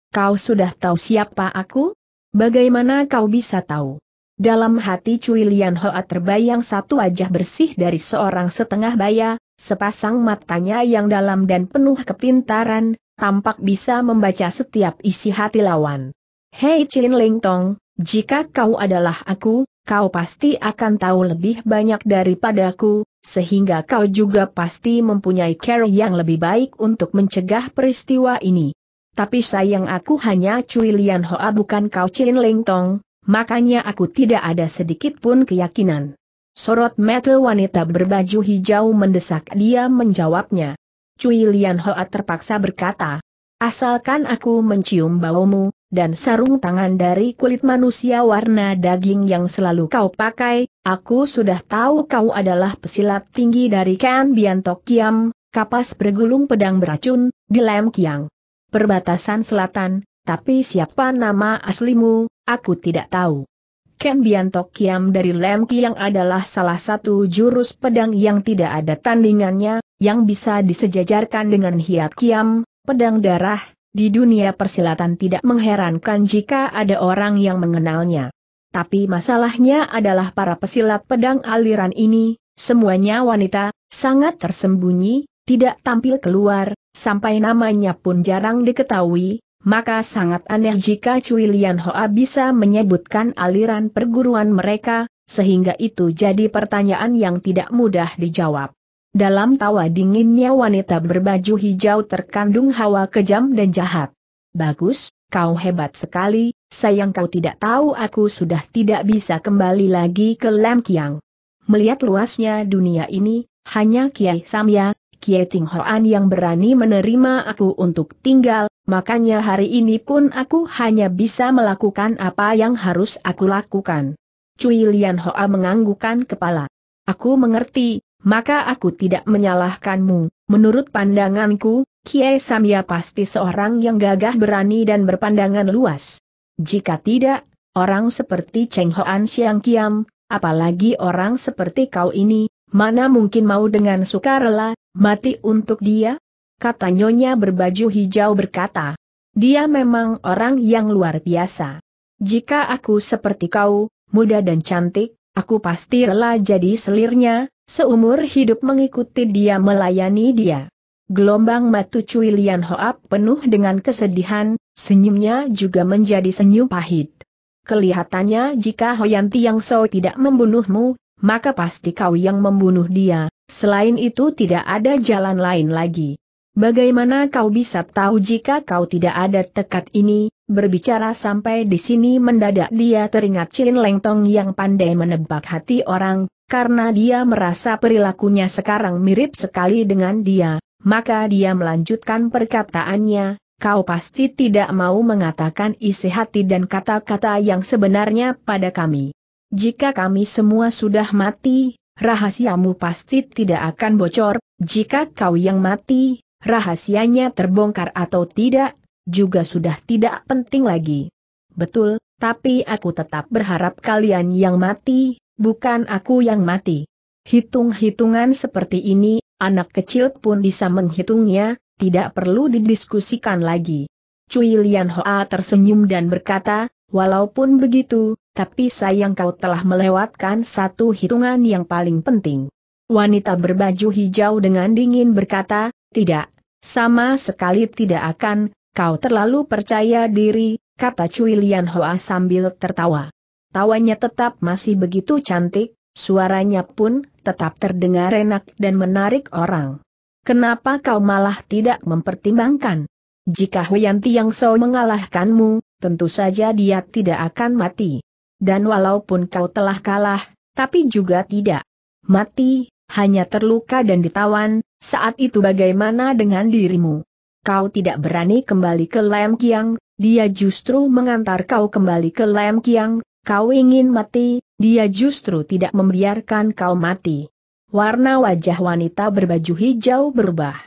Kau sudah tahu siapa aku? Bagaimana kau bisa tahu? Dalam hati Cui Lian Hoa terbayang satu wajah bersih dari seorang setengah baya, sepasang matanya yang dalam dan penuh kepintaran, tampak bisa membaca setiap isi hati lawan. Hei Chin Ling Tong, jika kau adalah aku, kau pasti akan tahu lebih banyak daripadaku, sehingga kau juga pasti mempunyai care yang lebih baik untuk mencegah peristiwa ini. Tapi sayang aku hanya Cui Lian Hoa bukan kau Chin Ling Tong, makanya aku tidak ada sedikit pun keyakinan. Sorot metal wanita berbaju hijau mendesak dia menjawabnya. Cui Lian Hoa terpaksa berkata, Asalkan aku mencium baumu, dan sarung tangan dari kulit manusia warna daging yang selalu kau pakai, aku sudah tahu kau adalah pesilat tinggi dari Kan Biantok Kiam, kapas bergulung pedang beracun, di Lem Kiang. Perbatasan selatan, tapi siapa nama aslimu, aku tidak tahu. Ken Biantok Kiam dari Lem Kiang adalah salah satu jurus pedang yang tidak ada tandingannya, yang bisa disejajarkan dengan hiat kiam, pedang darah, di dunia persilatan tidak mengherankan jika ada orang yang mengenalnya. Tapi masalahnya adalah para pesilat pedang aliran ini, semuanya wanita, sangat tersembunyi, tidak tampil keluar, sampai namanya pun jarang diketahui, maka sangat aneh jika Cui Lian Hoa bisa menyebutkan aliran perguruan mereka, sehingga itu jadi pertanyaan yang tidak mudah dijawab. Dalam tawa dinginnya wanita berbaju hijau terkandung hawa kejam dan jahat. Bagus, kau hebat sekali, sayang kau tidak tahu aku sudah tidak bisa kembali lagi ke Lam Kiang. Melihat luasnya dunia ini, hanya Kiai Samya, Kiai Ting Hoan yang berani menerima aku untuk tinggal, makanya hari ini pun aku hanya bisa melakukan apa yang harus aku lakukan. Cui Lian Hoa menganggukan kepala. Aku mengerti, maka aku tidak menyalahkanmu. Menurut pandanganku, kiai Samya pasti seorang yang gagah berani dan berpandangan luas. Jika tidak, orang seperti Cheng Hoan Xiang Kiam, apalagi orang seperti kau ini, mana mungkin mau dengan sukarela, mati untuk dia? Kata nyonya berbaju hijau berkata. Dia memang orang yang luar biasa. Jika aku seperti kau, muda dan cantik, aku pasti rela jadi selirnya, Seumur hidup mengikuti dia melayani dia. Gelombang matu Cui Lian Hoap penuh dengan kesedihan, senyumnya juga menjadi senyum pahit. Kelihatannya jika Hoyanti Yang So tidak membunuhmu, maka pasti kau yang membunuh dia, selain itu tidak ada jalan lain lagi. Bagaimana kau bisa tahu jika kau tidak ada tekad ini, Berbicara sampai di sini mendadak dia teringat Chin Lengtong yang pandai menebak hati orang, karena dia merasa perilakunya sekarang mirip sekali dengan dia, maka dia melanjutkan perkataannya, kau pasti tidak mau mengatakan isi hati dan kata-kata yang sebenarnya pada kami. Jika kami semua sudah mati, rahasiamu pasti tidak akan bocor, jika kau yang mati, rahasianya terbongkar atau tidak, juga sudah tidak penting lagi. Betul, tapi aku tetap berharap kalian yang mati, bukan aku yang mati. Hitung-hitungan seperti ini, anak kecil pun bisa menghitungnya, tidak perlu didiskusikan lagi. Cui Lian Hoa tersenyum dan berkata, walaupun begitu, tapi sayang kau telah melewatkan satu hitungan yang paling penting. Wanita berbaju hijau dengan dingin berkata, tidak, sama sekali tidak akan, Kau terlalu percaya diri, kata Cui Lian Hoa sambil tertawa. Tawanya tetap masih begitu cantik, suaranya pun tetap terdengar enak dan menarik orang. Kenapa kau malah tidak mempertimbangkan? Jika Huyanti yang so mengalahkanmu, tentu saja dia tidak akan mati. Dan walaupun kau telah kalah, tapi juga tidak mati, hanya terluka dan ditawan, saat itu bagaimana dengan dirimu? kau tidak berani kembali ke Lam Kiang, dia justru mengantar kau kembali ke Lam Kiang, kau ingin mati, dia justru tidak membiarkan kau mati. Warna wajah wanita berbaju hijau berubah.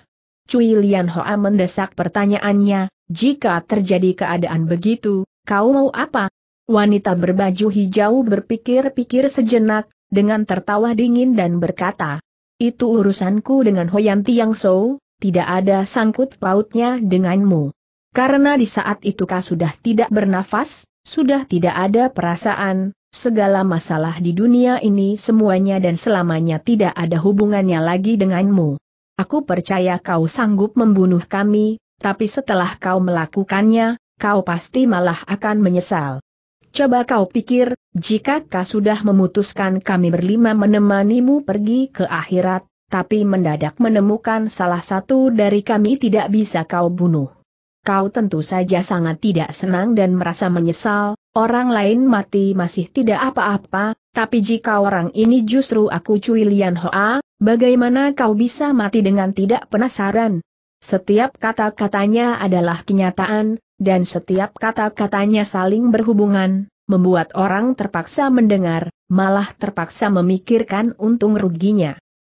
Cui Lian Hoa mendesak pertanyaannya, jika terjadi keadaan begitu, kau mau apa? Wanita berbaju hijau berpikir-pikir sejenak, dengan tertawa dingin dan berkata, itu urusanku dengan Hoyanti Yang So tidak ada sangkut pautnya denganmu. Karena di saat itu kau sudah tidak bernafas, sudah tidak ada perasaan, segala masalah di dunia ini semuanya dan selamanya tidak ada hubungannya lagi denganmu. Aku percaya kau sanggup membunuh kami, tapi setelah kau melakukannya, kau pasti malah akan menyesal. Coba kau pikir, jika kau sudah memutuskan kami berlima menemanimu pergi ke akhirat, tapi mendadak menemukan salah satu dari kami tidak bisa kau bunuh. Kau tentu saja sangat tidak senang dan merasa menyesal, orang lain mati masih tidak apa-apa, tapi jika orang ini justru aku cuy Lian Hoa, bagaimana kau bisa mati dengan tidak penasaran? Setiap kata-katanya adalah kenyataan, dan setiap kata-katanya saling berhubungan, membuat orang terpaksa mendengar, malah terpaksa memikirkan untung ruginya.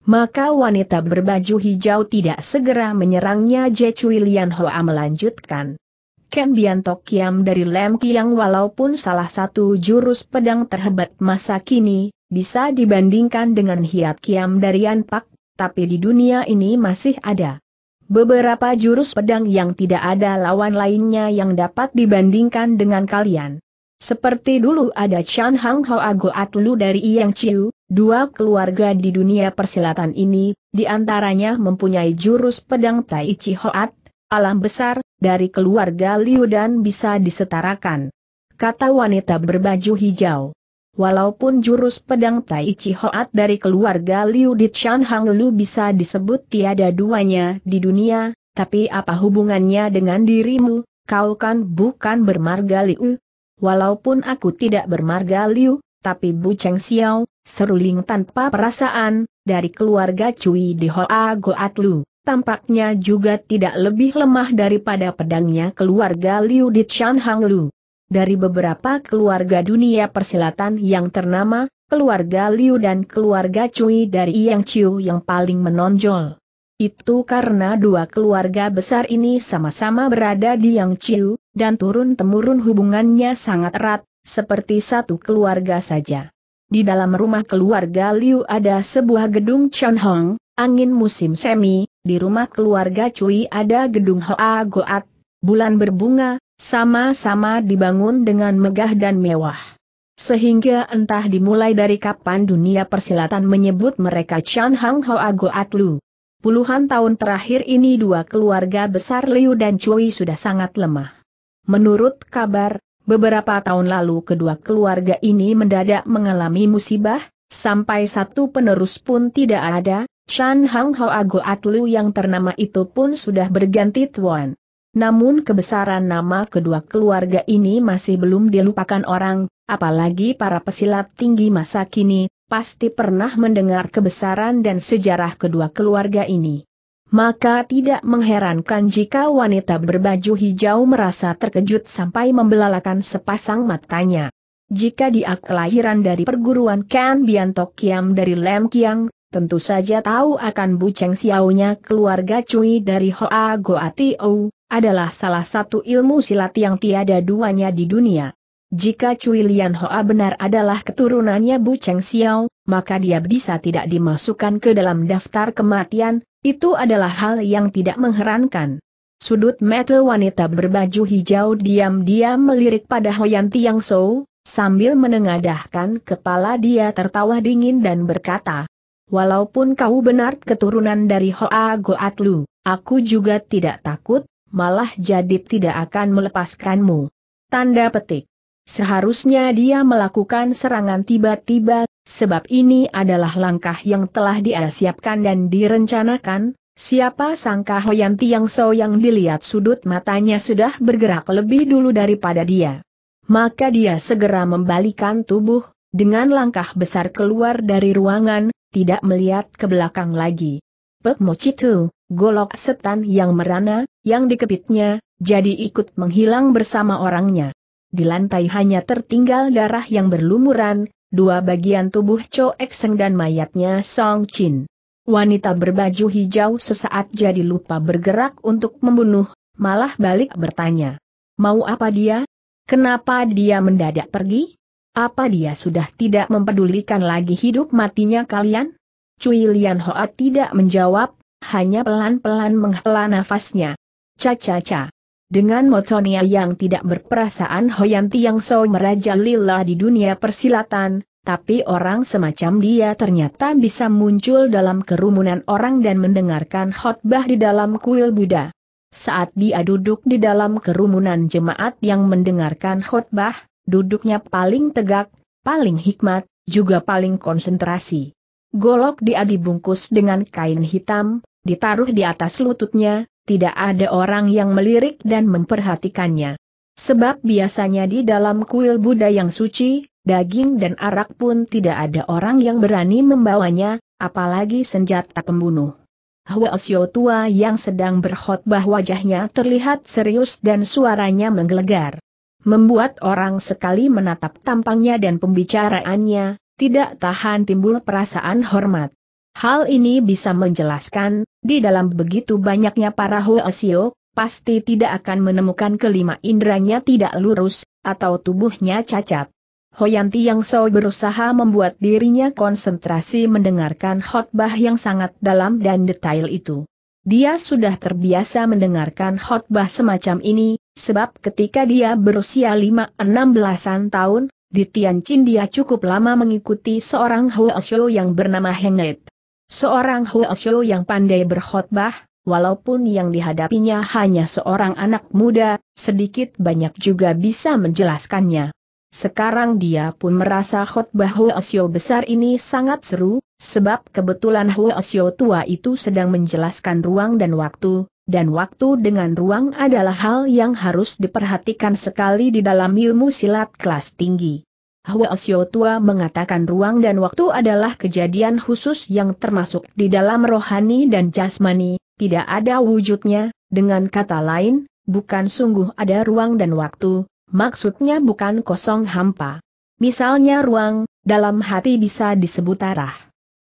Maka wanita berbaju hijau tidak segera menyerangnya Je Cui Lian Hoa melanjutkan. Ken Bianto Kiam dari Lem Kiang walaupun salah satu jurus pedang terhebat masa kini, bisa dibandingkan dengan Hiat Kiam dari Anpak, tapi di dunia ini masih ada beberapa jurus pedang yang tidak ada lawan lainnya yang dapat dibandingkan dengan kalian. Seperti dulu ada Chan Hang Hao Ago Atlu dari Yang Chiu, dua keluarga di dunia persilatan ini, di antaranya mempunyai jurus pedang Tai Chi Hoat, alam besar, dari keluarga Liu dan bisa disetarakan. Kata wanita berbaju hijau. Walaupun jurus pedang Tai Chi Hoat dari keluarga Liu di Chan Hang Lu bisa disebut tiada duanya di dunia, tapi apa hubungannya dengan dirimu, kau kan bukan bermarga Liu? Walaupun aku tidak bermarga Liu, tapi Bu Cheng Xiao, seruling tanpa perasaan, dari keluarga Cui di Hoa Goat Lu, tampaknya juga tidak lebih lemah daripada pedangnya keluarga Liu di Chan Hang Lu. Dari beberapa keluarga dunia persilatan yang ternama, keluarga Liu dan keluarga Cui dari Yang Chiu yang paling menonjol. Itu karena dua keluarga besar ini sama-sama berada di Yang Chiu, dan turun-temurun hubungannya sangat erat, seperti satu keluarga saja. Di dalam rumah keluarga Liu ada sebuah gedung Chon Hong, angin musim semi, di rumah keluarga Cui ada gedung Hoa Goat, bulan berbunga, sama-sama dibangun dengan megah dan mewah. Sehingga entah dimulai dari kapan dunia persilatan menyebut mereka Chan Hang Hoa Goat Liu. Puluhan tahun terakhir ini dua keluarga besar Liu dan Cui sudah sangat lemah. Menurut kabar, beberapa tahun lalu kedua keluarga ini mendadak mengalami musibah, sampai satu penerus pun tidak ada, Shan Hang Hoa At Liu yang ternama itu pun sudah berganti tuan. Namun kebesaran nama kedua keluarga ini masih belum dilupakan orang, apalagi para pesilat tinggi masa kini, pasti pernah mendengar kebesaran dan sejarah kedua keluarga ini. Maka tidak mengherankan jika wanita berbaju hijau merasa terkejut sampai membelalakan sepasang matanya. Jika dia kelahiran dari perguruan Kan Biantok Kiam dari Lem Kiang, tentu saja tahu akan buceng siaunya keluarga Cui dari Hoa Goatiou, adalah salah satu ilmu silat yang tiada duanya di dunia. Jika Cui Lian Hoa benar adalah keturunannya Bu Cheng Xiao, maka dia bisa tidak dimasukkan ke dalam daftar kematian, itu adalah hal yang tidak mengherankan. Sudut mata wanita berbaju hijau diam-diam melirik pada Hoyan Tiang So, sambil menengadahkan kepala dia tertawa dingin dan berkata, Walaupun kau benar keturunan dari Hoa Goat Lu, aku juga tidak takut, malah jadi tidak akan melepaskanmu. Tanda petik. Seharusnya dia melakukan serangan tiba-tiba, sebab ini adalah langkah yang telah dia siapkan dan direncanakan, Siapa sangka Hoyanti yang so yang dilihat sudut matanya sudah bergerak lebih dulu daripada dia. Maka dia segera membalikan tubuh, dengan langkah besar keluar dari ruangan, tidak melihat ke belakang lagi. Pek Mochitu, golok setan yang merana, yang dikepitnya, jadi ikut menghilang bersama orangnya di lantai hanya tertinggal darah yang berlumuran, dua bagian tubuh Cho Ekseng dan mayatnya Song Chin. Wanita berbaju hijau sesaat jadi lupa bergerak untuk membunuh, malah balik bertanya. Mau apa dia? Kenapa dia mendadak pergi? Apa dia sudah tidak mempedulikan lagi hidup matinya kalian? Cui Lian Hoa tidak menjawab, hanya pelan-pelan menghela nafasnya. Caca-ca. Dengan Motonia yang tidak berperasaan Hoyanti yang so meraja lila di dunia persilatan, tapi orang semacam dia ternyata bisa muncul dalam kerumunan orang dan mendengarkan khotbah di dalam kuil Buddha. Saat dia duduk di dalam kerumunan jemaat yang mendengarkan khotbah, duduknya paling tegak, paling hikmat, juga paling konsentrasi. Golok dia dibungkus dengan kain hitam, ditaruh di atas lututnya, tidak ada orang yang melirik dan memperhatikannya. Sebab biasanya di dalam kuil Buddha yang suci, daging dan arak pun tidak ada orang yang berani membawanya, apalagi senjata pembunuh. Huasyo tua yang sedang berkhotbah wajahnya terlihat serius dan suaranya menggelegar. Membuat orang sekali menatap tampangnya dan pembicaraannya, tidak tahan timbul perasaan hormat. Hal ini bisa menjelaskan, di dalam begitu banyaknya para Hoesio, pasti tidak akan menemukan kelima inderanya tidak lurus, atau tubuhnya cacat. Hoyanti yang so berusaha membuat dirinya konsentrasi mendengarkan khotbah yang sangat dalam dan detail itu. Dia sudah terbiasa mendengarkan khotbah semacam ini, sebab ketika dia berusia 5-16an tahun, di Tianjin dia cukup lama mengikuti seorang Huasyo yang bernama Hengnet. Seorang Huo yang pandai berkhotbah, walaupun yang dihadapinya hanya seorang anak muda, sedikit banyak juga bisa menjelaskannya. Sekarang dia pun merasa khotbah Xiu besar ini sangat seru, sebab kebetulan Huo Xiu tua itu sedang menjelaskan ruang dan waktu, dan waktu dengan ruang adalah hal yang harus diperhatikan sekali di dalam ilmu silat kelas tinggi. Hwa Asyo Tua mengatakan ruang dan waktu adalah kejadian khusus yang termasuk di dalam rohani dan jasmani, tidak ada wujudnya, dengan kata lain, bukan sungguh ada ruang dan waktu, maksudnya bukan kosong hampa. Misalnya ruang, dalam hati bisa disebut arah.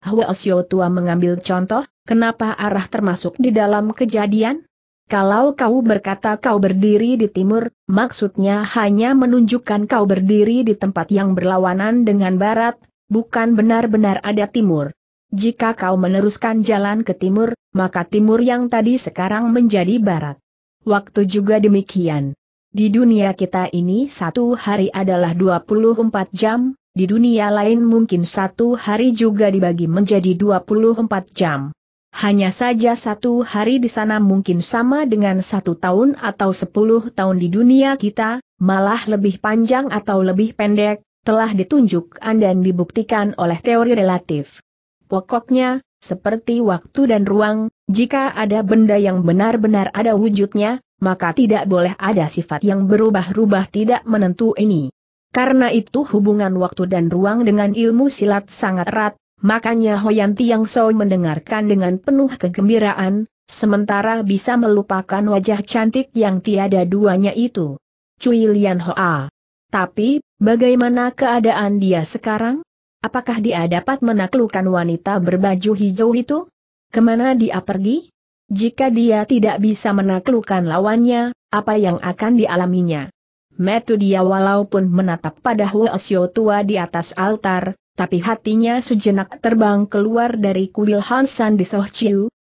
Hwa Asyo Tua mengambil contoh, kenapa arah termasuk di dalam kejadian? Kalau kau berkata kau berdiri di timur, maksudnya hanya menunjukkan kau berdiri di tempat yang berlawanan dengan barat, bukan benar-benar ada timur. Jika kau meneruskan jalan ke timur, maka timur yang tadi sekarang menjadi barat. Waktu juga demikian. Di dunia kita ini satu hari adalah 24 jam, di dunia lain mungkin satu hari juga dibagi menjadi 24 jam. Hanya saja satu hari di sana mungkin sama dengan satu tahun atau sepuluh tahun di dunia kita, malah lebih panjang atau lebih pendek, telah ditunjuk dan dibuktikan oleh teori relatif. Pokoknya, seperti waktu dan ruang, jika ada benda yang benar-benar ada wujudnya, maka tidak boleh ada sifat yang berubah-ubah tidak menentu ini. Karena itu hubungan waktu dan ruang dengan ilmu silat sangat erat, Makanya Hoyan yang Soi mendengarkan dengan penuh kegembiraan, sementara bisa melupakan wajah cantik yang tiada duanya itu. Cui Lian Hoa. Tapi, bagaimana keadaan dia sekarang? Apakah dia dapat menaklukkan wanita berbaju hijau itu? Kemana dia pergi? Jika dia tidak bisa menaklukkan lawannya, apa yang akan dialaminya? Metu dia walaupun menatap pada Huo Huasyo tua di atas altar, tapi hatinya sejenak terbang keluar dari kuil Hansan di Soh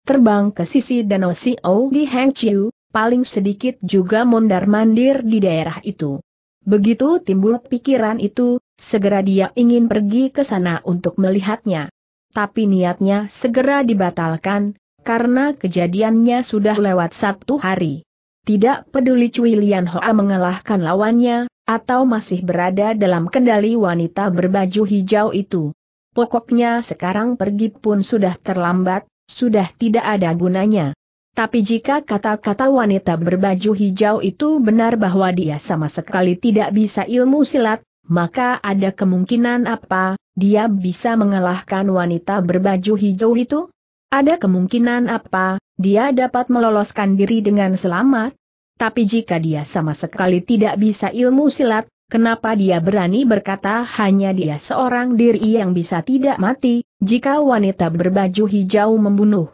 terbang ke sisi Danau Sio di Hang paling sedikit juga mondar-mandir di daerah itu. Begitu timbul pikiran itu, segera dia ingin pergi ke sana untuk melihatnya. Tapi niatnya segera dibatalkan, karena kejadiannya sudah lewat satu hari. Tidak peduli Cui Lian Hoa mengalahkan lawannya, atau masih berada dalam kendali wanita berbaju hijau itu. Pokoknya sekarang pergi pun sudah terlambat, sudah tidak ada gunanya. Tapi jika kata-kata wanita berbaju hijau itu benar bahwa dia sama sekali tidak bisa ilmu silat, maka ada kemungkinan apa, dia bisa mengalahkan wanita berbaju hijau itu? Ada kemungkinan apa, dia dapat meloloskan diri dengan selamat. Tapi jika dia sama sekali tidak bisa ilmu silat, Kenapa dia berani berkata hanya dia seorang diri yang bisa tidak mati, jika wanita berbaju hijau membunuh?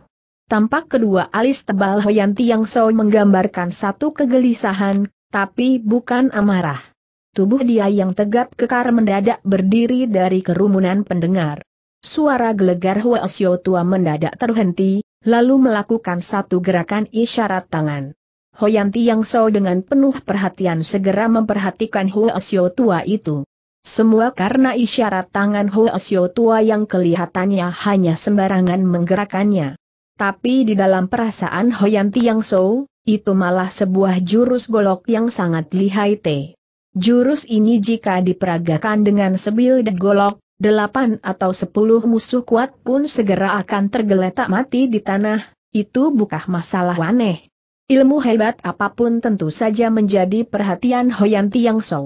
Tampak kedua alis tebal Hoyanti yang so menggambarkan satu kegelisahan, tapi bukan amarah. Tubuh dia yang tegap kekar mendadak berdiri dari kerumunan pendengar. Suara gelegar Hoesio tua mendadak terhenti, lalu melakukan satu gerakan isyarat tangan. Hoyanti Yang So dengan penuh perhatian segera memperhatikan Asio tua itu. Semua karena isyarat tangan Asio tua yang kelihatannya hanya sembarangan menggerakkannya. Tapi di dalam perasaan Hoyanti Yang So, itu malah sebuah jurus golok yang sangat lihai te. Jurus ini jika diperagakan dengan sebil dan golok, delapan atau sepuluh musuh kuat pun segera akan tergeletak mati di tanah, itu bukan masalah aneh. Ilmu hebat apapun tentu saja menjadi perhatian Hoyanti Yang Sou.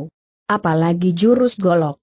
Apalagi jurus golok.